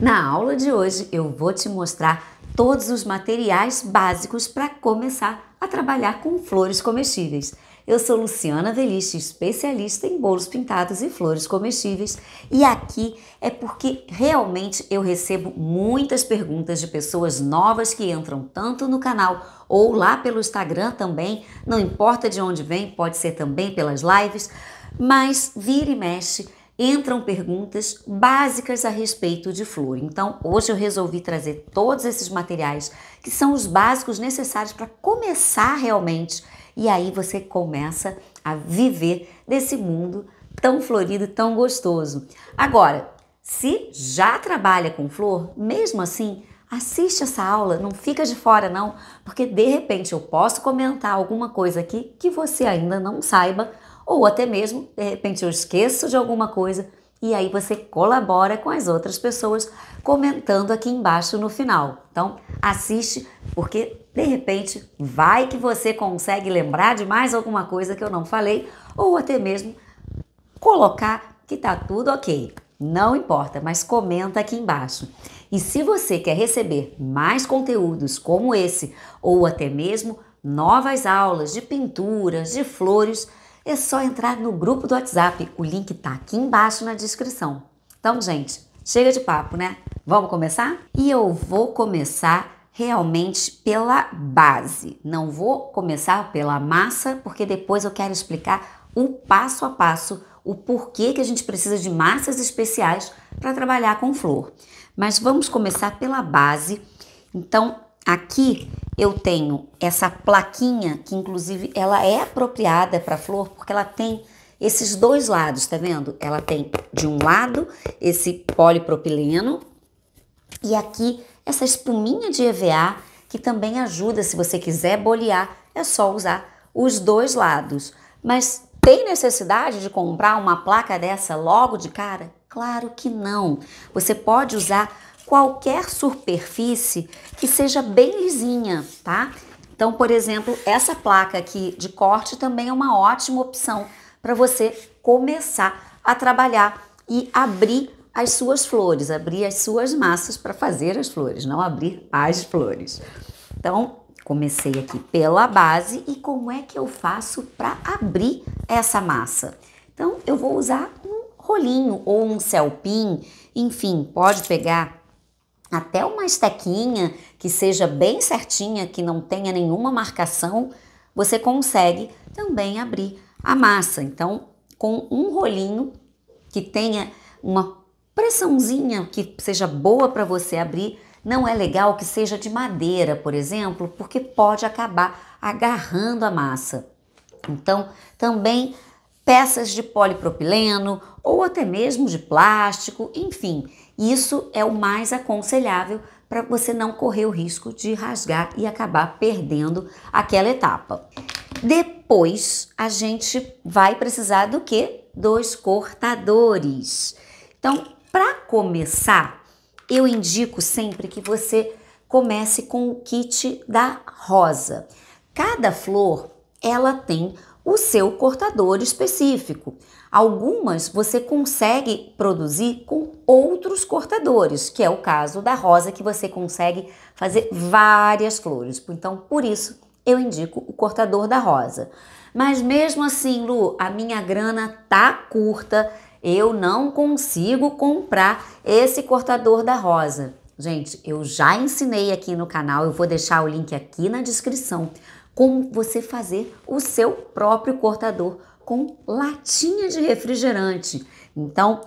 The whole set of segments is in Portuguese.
Na aula de hoje eu vou te mostrar todos os materiais básicos para começar a trabalhar com flores comestíveis. Eu sou Luciana Veliche, especialista em bolos pintados e flores comestíveis, e aqui é porque realmente eu recebo muitas perguntas de pessoas novas que entram tanto no canal ou lá pelo Instagram também, não importa de onde vem, pode ser também pelas lives, mas vira e mexe entram perguntas básicas a respeito de flor. Então, hoje eu resolvi trazer todos esses materiais que são os básicos necessários para começar realmente e aí você começa a viver desse mundo tão florido, tão gostoso. Agora, se já trabalha com flor, mesmo assim, assiste essa aula, não fica de fora não, porque de repente eu posso comentar alguma coisa aqui que você ainda não saiba ou até mesmo, de repente, eu esqueço de alguma coisa e aí você colabora com as outras pessoas comentando aqui embaixo no final. Então, assiste, porque de repente vai que você consegue lembrar de mais alguma coisa que eu não falei, ou até mesmo colocar que tá tudo ok. Não importa, mas comenta aqui embaixo. E se você quer receber mais conteúdos como esse, ou até mesmo novas aulas de pinturas, de flores, é só entrar no grupo do WhatsApp. O link está aqui embaixo na descrição. Então, gente, chega de papo, né? Vamos começar? E eu vou começar realmente pela base. Não vou começar pela massa, porque depois eu quero explicar o passo a passo o porquê que a gente precisa de massas especiais para trabalhar com flor. Mas vamos começar pela base. Então, Aqui eu tenho essa plaquinha que inclusive ela é apropriada para flor porque ela tem esses dois lados, tá vendo? Ela tem de um lado esse polipropileno e aqui essa espuminha de EVA que também ajuda se você quiser bolear, é só usar os dois lados. Mas tem necessidade de comprar uma placa dessa logo de cara? Claro que não. Você pode usar qualquer superfície que seja bem lisinha, tá? Então, por exemplo, essa placa aqui de corte também é uma ótima opção para você começar a trabalhar e abrir as suas flores, abrir as suas massas para fazer as flores, não abrir as flores. Então, comecei aqui pela base e como é que eu faço para abrir essa massa? Então, eu vou usar um rolinho ou um celpim, enfim, pode pegar até uma estequinha que seja bem certinha, que não tenha nenhuma marcação, você consegue também abrir a massa. Então, com um rolinho que tenha uma pressãozinha que seja boa para você abrir, não é legal que seja de madeira, por exemplo, porque pode acabar agarrando a massa. Então, também peças de polipropileno ou até mesmo de plástico, enfim, isso é o mais aconselhável para você não correr o risco de rasgar e acabar perdendo aquela etapa. Depois a gente vai precisar do que? Dos cortadores. Então, para começar, eu indico sempre que você comece com o kit da rosa. Cada flor ela tem o seu cortador específico. Algumas você consegue produzir com outros cortadores, que é o caso da rosa, que você consegue fazer várias flores. Então, por isso, eu indico o cortador da rosa. Mas mesmo assim, Lu, a minha grana tá curta, eu não consigo comprar esse cortador da rosa. Gente, eu já ensinei aqui no canal, eu vou deixar o link aqui na descrição, como você fazer o seu próprio cortador com latinha de refrigerante. Então,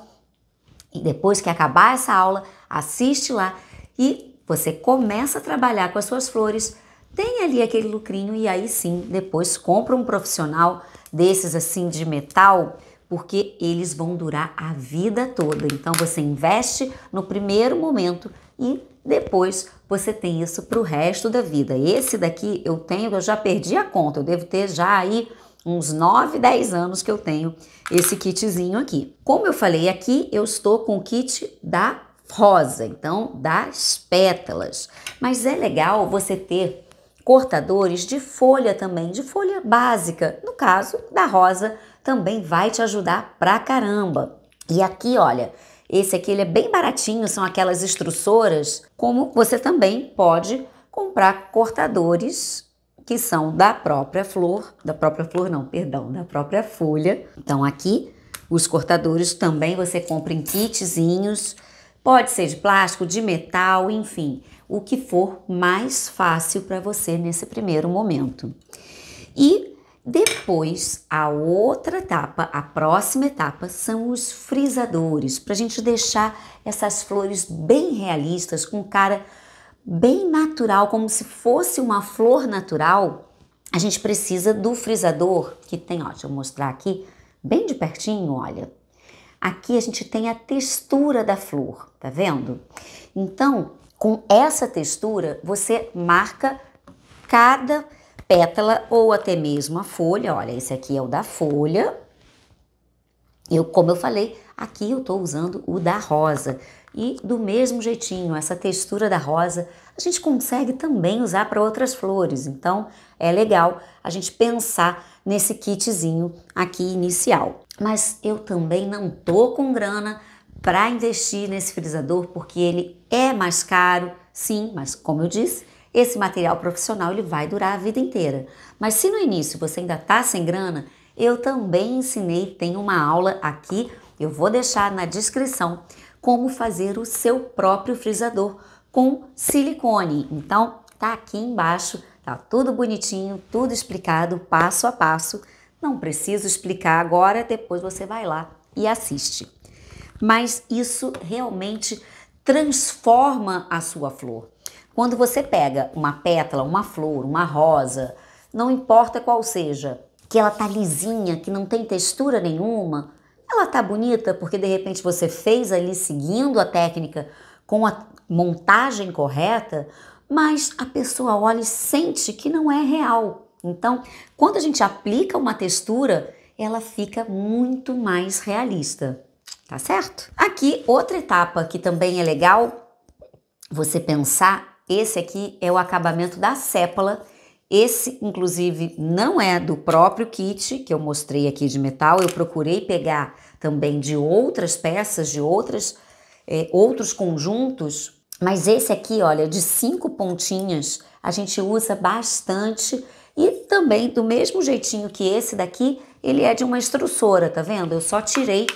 depois que acabar essa aula, assiste lá e você começa a trabalhar com as suas flores. Tem ali aquele lucrinho e aí sim, depois compra um profissional desses assim de metal, porque eles vão durar a vida toda. Então você investe no primeiro momento e depois você tem isso para o resto da vida. Esse daqui eu tenho, eu já perdi a conta, eu devo ter já aí uns 9, 10 anos que eu tenho esse kitzinho aqui. Como eu falei aqui, eu estou com o kit da rosa, então das pétalas. Mas é legal você ter cortadores de folha também, de folha básica. No caso da rosa, também vai te ajudar pra caramba. E aqui, olha, esse aqui ele é bem baratinho, são aquelas estruçoras, como você também pode comprar cortadores que são da própria flor, da própria flor não, perdão, da própria folha. Então aqui os cortadores também você compra em kitzinhos, pode ser de plástico, de metal, enfim, o que for mais fácil para você nesse primeiro momento. E depois, a outra etapa, a próxima etapa, são os frisadores, para a gente deixar essas flores bem realistas, com cara bem natural, como se fosse uma flor natural, a gente precisa do frisador que tem, ó, deixa eu mostrar aqui, bem de pertinho, olha. Aqui a gente tem a textura da flor, tá vendo? Então, com essa textura, você marca cada pétala ou até mesmo a folha. Olha, esse aqui é o da folha. Eu, como eu falei, aqui eu estou usando o da rosa. E do mesmo jeitinho, essa textura da rosa a gente consegue também usar para outras flores. Então é legal a gente pensar nesse kitzinho aqui inicial. Mas eu também não tô com grana para investir nesse frisador porque ele é mais caro, sim, mas como eu disse, esse material profissional ele vai durar a vida inteira. Mas se no início você ainda tá sem grana, eu também ensinei, tem uma aula aqui, eu vou deixar na descrição como fazer o seu próprio frisador com silicone. Então, tá aqui embaixo, tá tudo bonitinho, tudo explicado passo a passo. Não preciso explicar agora, depois você vai lá e assiste. Mas isso realmente transforma a sua flor. Quando você pega uma pétala, uma flor, uma rosa, não importa qual seja, que ela tá lisinha, que não tem textura nenhuma, ela tá bonita porque de repente você fez ali seguindo a técnica com a montagem correta, mas a pessoa olha e sente que não é real. Então, quando a gente aplica uma textura, ela fica muito mais realista, tá certo? Aqui, outra etapa que também é legal você pensar, esse aqui é o acabamento da sépala, esse, inclusive, não é do próprio kit que eu mostrei aqui de metal. Eu procurei pegar também de outras peças, de outras, é, outros conjuntos. Mas esse aqui, olha, de cinco pontinhas, a gente usa bastante. E também, do mesmo jeitinho que esse daqui, ele é de uma extrusora tá vendo? Eu só tirei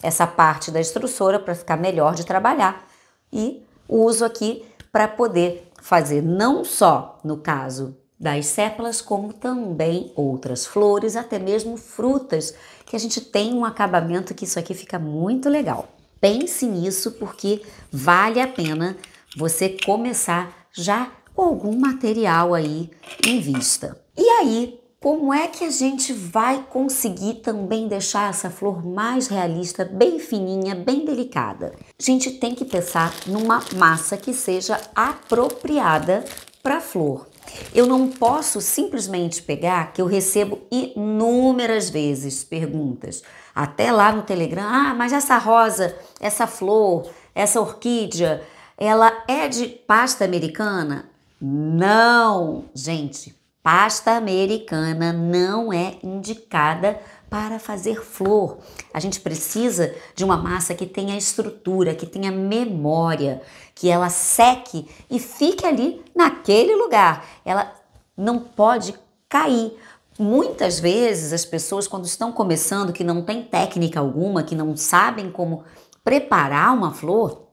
essa parte da extrusora para ficar melhor de trabalhar. E uso aqui para poder fazer não só, no caso, das sépalas, como também outras flores, até mesmo frutas, que a gente tem um acabamento que isso aqui fica muito legal. Pense nisso porque vale a pena você começar já com algum material aí em vista. E aí, como é que a gente vai conseguir também deixar essa flor mais realista, bem fininha, bem delicada? A gente tem que pensar numa massa que seja apropriada para a flor. Eu não posso simplesmente pegar que eu recebo inúmeras vezes perguntas, até lá no Telegram: ah, mas essa rosa, essa flor, essa orquídea, ela é de pasta americana? Não, gente, pasta americana não é indicada para fazer flor. A gente precisa de uma massa que tenha estrutura, que tenha memória, que ela seque e fique ali naquele lugar. Ela não pode cair. Muitas vezes as pessoas, quando estão começando, que não tem técnica alguma, que não sabem como preparar uma flor,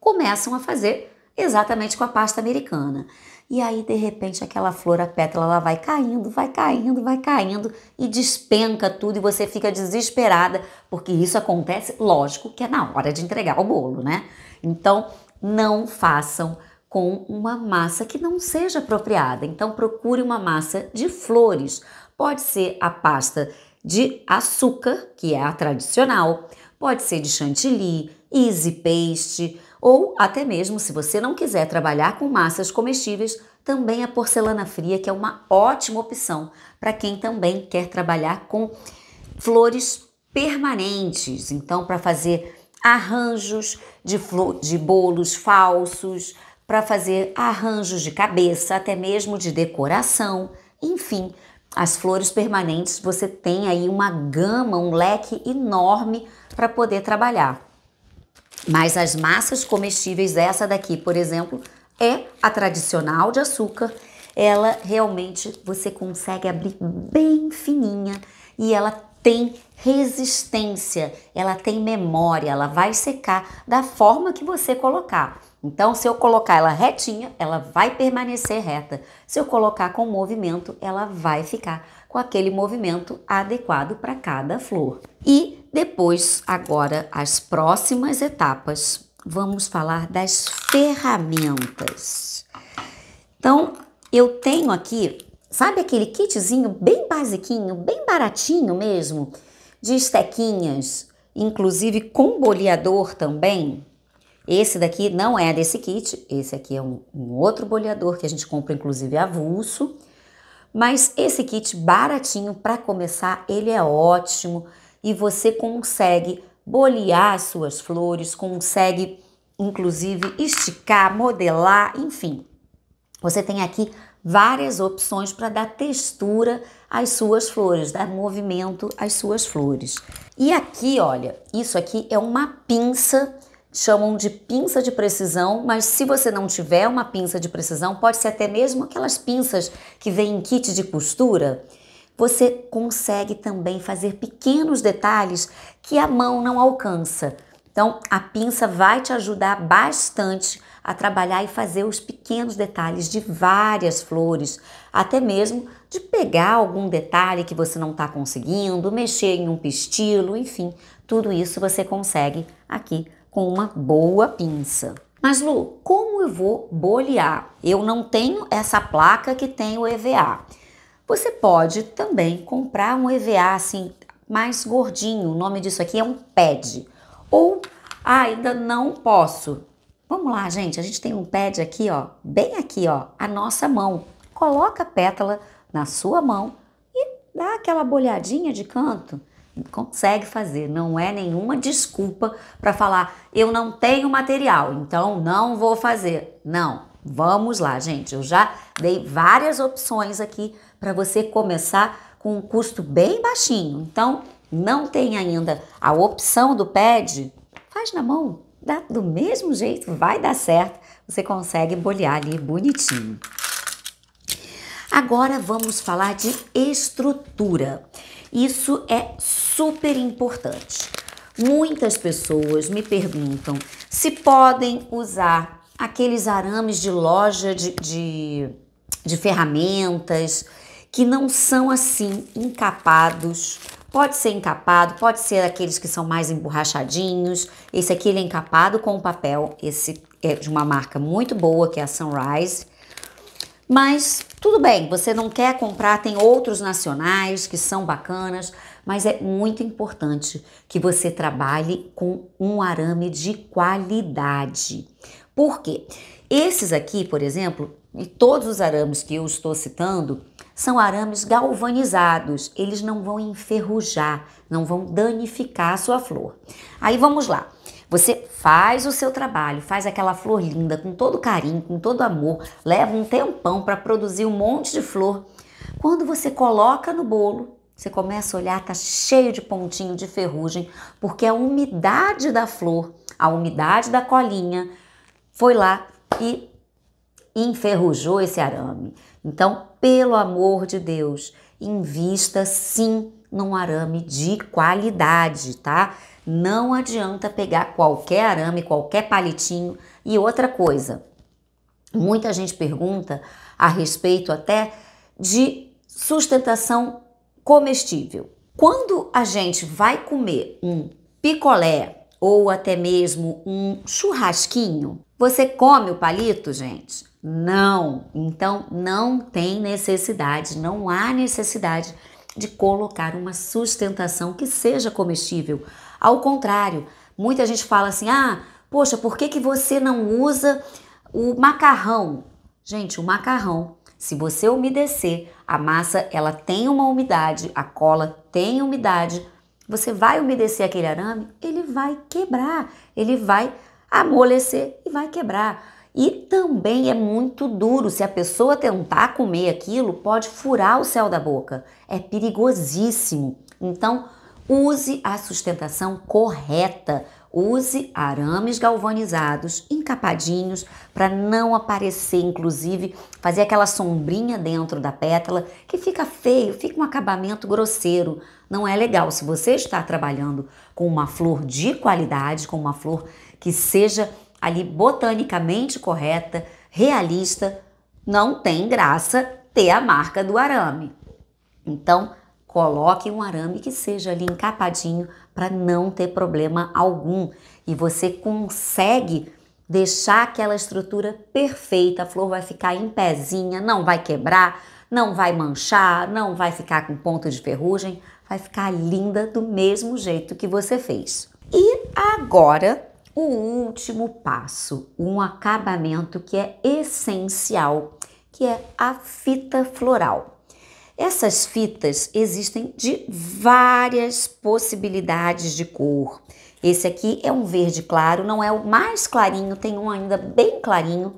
começam a fazer exatamente com a pasta americana. E aí, de repente, aquela flor, a pétala, ela vai caindo, vai caindo, vai caindo e despenca tudo e você fica desesperada, porque isso acontece, lógico, que é na hora de entregar o bolo, né? Então, não façam com uma massa que não seja apropriada. Então, procure uma massa de flores. Pode ser a pasta de açúcar, que é a tradicional, pode ser de chantilly, easy paste, ou até mesmo, se você não quiser trabalhar com massas comestíveis, também a porcelana fria, que é uma ótima opção para quem também quer trabalhar com flores permanentes. Então, para fazer arranjos de, de bolos falsos, para fazer arranjos de cabeça, até mesmo de decoração, enfim. As flores permanentes, você tem aí uma gama, um leque enorme para poder trabalhar. Mas as massas comestíveis, essa daqui, por exemplo, é a tradicional de açúcar. Ela realmente você consegue abrir bem fininha e ela tem resistência, ela tem memória, ela vai secar da forma que você colocar. Então, se eu colocar ela retinha, ela vai permanecer reta. Se eu colocar com movimento, ela vai ficar com aquele movimento adequado para cada flor. E depois, agora, as próximas etapas, vamos falar das ferramentas. Então, eu tenho aqui, sabe aquele kitzinho bem basiquinho, bem baratinho mesmo, de estequinhas, inclusive com boleador também? Esse daqui não é desse kit, esse aqui é um, um outro boleador que a gente compra inclusive avulso, mas esse kit baratinho para começar, ele é ótimo e você consegue bolear as suas flores, consegue inclusive esticar, modelar, enfim. Você tem aqui várias opções para dar textura às suas flores, dar movimento às suas flores. E aqui, olha, isso aqui é uma pinça, chamam de pinça de precisão, mas se você não tiver uma pinça de precisão, pode ser até mesmo aquelas pinças que vem em kit de costura, você consegue também fazer pequenos detalhes que a mão não alcança. Então, a pinça vai te ajudar bastante a trabalhar e fazer os pequenos detalhes de várias flores, até mesmo de pegar algum detalhe que você não está conseguindo, mexer em um pistilo, enfim, tudo isso você consegue aqui com uma boa pinça. Mas Lu, como eu vou bolear? Eu não tenho essa placa que tem o EVA. Você pode também comprar um EVA assim mais gordinho. O nome disso aqui é um pad. Ou ah, ainda não posso. Vamos lá, gente. A gente tem um pad aqui, ó, bem aqui, ó, a nossa mão. Coloca a pétala na sua mão e dá aquela bolhadinha de canto consegue fazer, não é nenhuma desculpa para falar eu não tenho material, então não vou fazer. Não, vamos lá, gente. Eu já dei várias opções aqui para você começar com um custo bem baixinho. Então, não tem ainda a opção do pad, faz na mão, dá do mesmo jeito, vai dar certo. Você consegue bolhar ali bonitinho. Agora vamos falar de estrutura. Isso é super importante. Muitas pessoas me perguntam se podem usar aqueles arames de loja de, de, de ferramentas, que não são assim encapados. Pode ser encapado, pode ser aqueles que são mais emborrachadinhos. Esse aqui ele é encapado com papel, esse é de uma marca muito boa que é a Sunrise. Mas tudo bem, você não quer comprar, tem outros nacionais que são bacanas, mas é muito importante que você trabalhe com um arame de qualidade. Por quê? Esses aqui, por exemplo, e todos os arames que eu estou citando, são arames galvanizados, eles não vão enferrujar, não vão danificar a sua flor. Aí vamos lá. Você faz o seu trabalho, faz aquela flor linda com todo carinho, com todo amor, leva um tempão para produzir um monte de flor. Quando você coloca no bolo, você começa a olhar, tá cheio de pontinho de ferrugem, porque a umidade da flor, a umidade da colinha, foi lá e enferrujou esse arame. Então, pelo amor de Deus, invista sim num arame de qualidade, tá? Não adianta pegar qualquer arame, qualquer palitinho. E outra coisa, muita gente pergunta a respeito até de sustentação comestível. Quando a gente vai comer um picolé ou até mesmo um churrasquinho, você come o palito, gente? Não. Então não tem necessidade, não há necessidade de colocar uma sustentação que seja comestível. Ao contrário, muita gente fala assim: "Ah, poxa, por que que você não usa o macarrão?" Gente, o macarrão, se você umedecer, a massa ela tem uma umidade, a cola tem umidade, você vai umedecer aquele arame, ele vai quebrar, ele vai amolecer e vai quebrar. E também é muito duro. Se a pessoa tentar comer aquilo, pode furar o céu da boca. É perigosíssimo. Então, use a sustentação correta. Use arames galvanizados, encapadinhos, para não aparecer, inclusive, fazer aquela sombrinha dentro da pétala, que fica feio, fica um acabamento grosseiro. Não é legal. Se você está trabalhando com uma flor de qualidade, com uma flor que seja ali botanicamente correta, realista, não tem graça ter a marca do arame. Então, coloque um arame que seja ali encapadinho para não ter problema algum e você consegue deixar aquela estrutura perfeita, a flor vai ficar em pezinha, não vai quebrar, não vai manchar, não vai ficar com ponto de ferrugem, vai ficar linda do mesmo jeito que você fez. E agora o último passo, um acabamento que é essencial, que é a fita floral. Essas fitas existem de várias possibilidades de cor. Esse aqui é um verde claro, não é o mais clarinho, tem um ainda bem clarinho.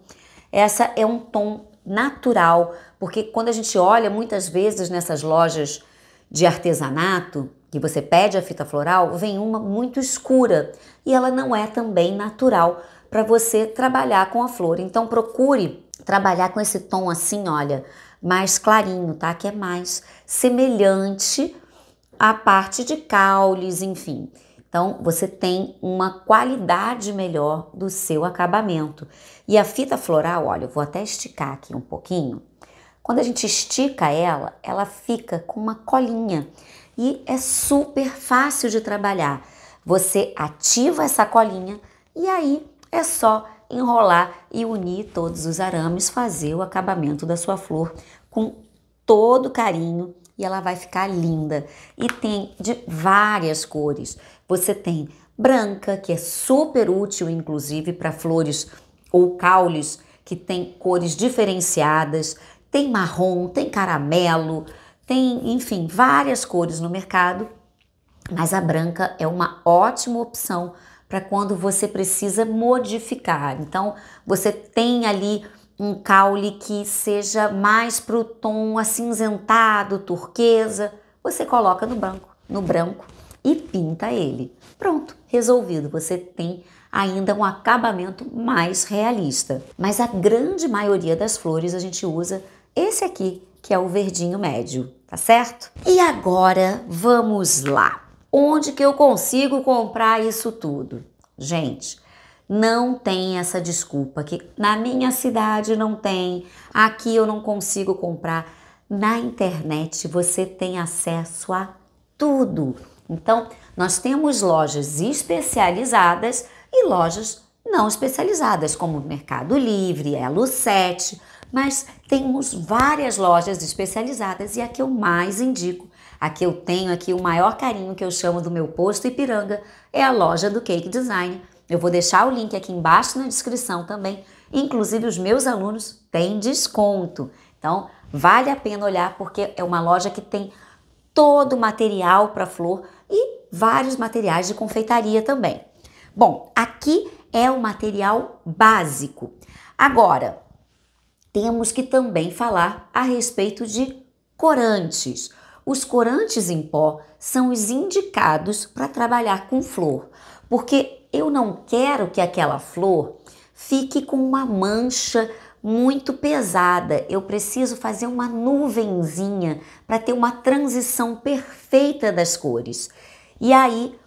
Essa é um tom natural, porque quando a gente olha muitas vezes nessas lojas de artesanato, que você pede a fita floral, vem uma muito escura e ela não é também natural para você trabalhar com a flor. Então procure trabalhar com esse tom assim, olha, mais clarinho, tá? Que é mais semelhante à parte de caules, enfim. Então você tem uma qualidade melhor do seu acabamento. E a fita floral, olha, eu vou até esticar aqui um pouquinho. Quando a gente estica ela, ela fica com uma colinha e é super fácil de trabalhar. Você ativa essa colinha e aí é só enrolar e unir todos os arames, fazer o acabamento da sua flor com todo carinho e ela vai ficar linda. E tem de várias cores. Você tem branca, que é super útil inclusive para flores ou caules que tem cores diferenciadas, tem marrom, tem caramelo, tem, enfim, várias cores no mercado, mas a branca é uma ótima opção para quando você precisa modificar. Então, você tem ali um caule que seja mais para o tom acinzentado, turquesa, você coloca no branco, no branco e pinta ele. Pronto, resolvido. Você tem ainda um acabamento mais realista. Mas a grande maioria das flores a gente usa esse aqui, que é o verdinho médio, tá certo? E agora vamos lá. Onde que eu consigo comprar isso tudo? Gente, não tem essa desculpa que na minha cidade não tem, aqui eu não consigo comprar. Na internet você tem acesso a tudo. Então, nós temos lojas especializadas e lojas não especializadas, como o Mercado Livre, Elo 7 mas temos várias lojas especializadas e a que eu mais indico, a que eu tenho aqui o maior carinho que eu chamo do meu posto Ipiranga, é a loja do Cake Design. Eu vou deixar o link aqui embaixo na descrição também. Inclusive, os meus alunos têm desconto. Então, vale a pena olhar porque é uma loja que tem todo o material para flor e vários materiais de confeitaria também. Bom, aqui é o material básico. Agora, temos que também falar a respeito de corantes. Os corantes em pó são os indicados para trabalhar com flor, porque eu não quero que aquela flor fique com uma mancha muito pesada. Eu preciso fazer uma nuvenzinha para ter uma transição perfeita das cores. E aí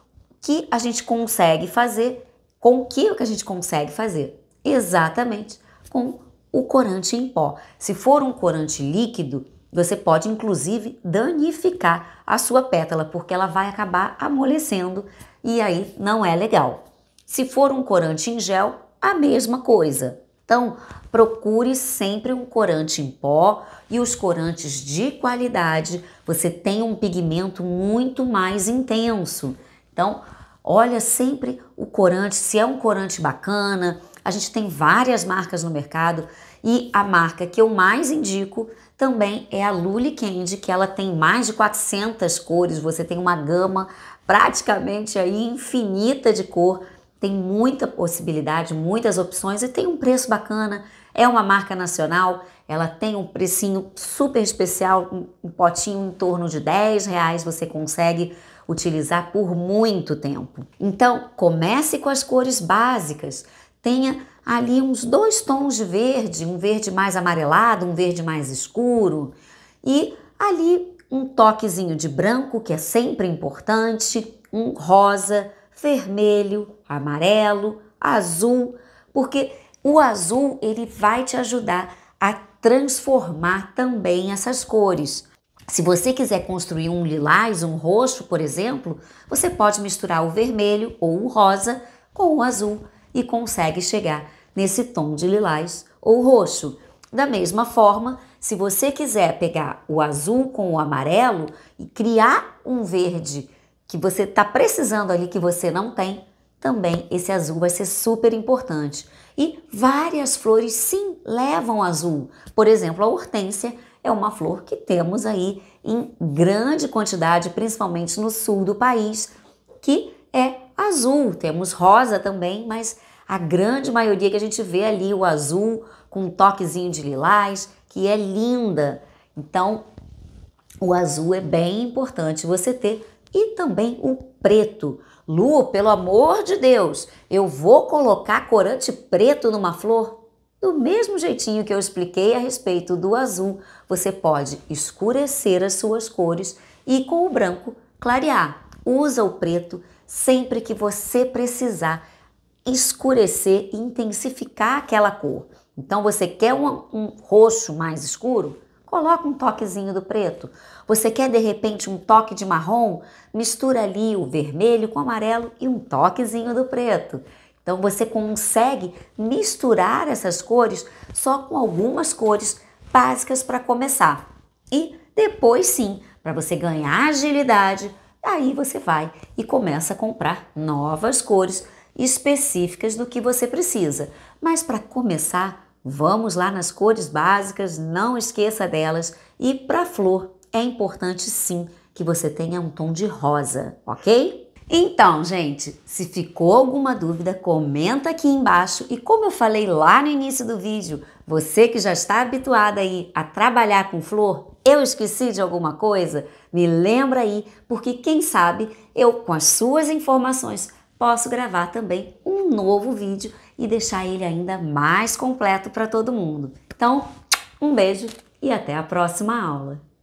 que a gente consegue fazer com que o que a gente consegue fazer? Exatamente com o corante em pó. Se for um corante líquido, você pode inclusive danificar a sua pétala, porque ela vai acabar amolecendo e aí não é legal. Se for um corante em gel, a mesma coisa. Então, procure sempre um corante em pó e os corantes de qualidade, você tem um pigmento muito mais intenso. Então, olha sempre o corante, se é um corante bacana, a gente tem várias marcas no mercado e a marca que eu mais indico também é a Lully Candy, que ela tem mais de 400 cores, você tem uma gama praticamente aí infinita de cor, tem muita possibilidade, muitas opções e tem um preço bacana. É uma marca nacional, ela tem um precinho super especial, um potinho em torno de 10 reais você consegue utilizar por muito tempo. Então, comece com as cores básicas tenha ali uns dois tons de verde, um verde mais amarelado, um verde mais escuro e ali um toquezinho de branco, que é sempre importante, um rosa, vermelho, amarelo, azul, porque o azul ele vai te ajudar a transformar também essas cores. Se você quiser construir um lilás, um roxo, por exemplo, você pode misturar o vermelho ou o rosa com o azul e consegue chegar nesse tom de lilás ou roxo. Da mesma forma, se você quiser pegar o azul com o amarelo e criar um verde que você está precisando ali que você não tem, também esse azul vai ser super importante. E várias flores sim levam azul. Por exemplo, a hortênsia é uma flor que temos aí em grande quantidade, principalmente no sul do país, que é azul. Temos rosa também, mas a grande maioria que a gente vê ali, o azul, com um toquezinho de lilás, que é linda. Então, o azul é bem importante você ter e também o preto. Lu, pelo amor de Deus, eu vou colocar corante preto numa flor? Do mesmo jeitinho que eu expliquei a respeito do azul, você pode escurecer as suas cores e com o branco clarear. Usa o preto sempre que você precisar escurecer e intensificar aquela cor. Então você quer um, um roxo mais escuro? Coloca um toquezinho do preto. Você quer de repente um toque de marrom? Mistura ali o vermelho com o amarelo e um toquezinho do preto. Então você consegue misturar essas cores só com algumas cores básicas para começar. E depois sim, para você ganhar agilidade, aí você vai e começa a comprar novas cores específicas do que você precisa. Mas para começar, vamos lá nas cores básicas, não esqueça delas. E para flor, é importante sim que você tenha um tom de rosa, ok? Então, gente, se ficou alguma dúvida, comenta aqui embaixo e como eu falei lá no início do vídeo, você que já está habituada aí a trabalhar com flor, eu esqueci de alguma coisa? Me lembra aí, porque quem sabe eu com as suas informações posso gravar também um novo vídeo e deixar ele ainda mais completo para todo mundo. Então, um beijo e até a próxima aula!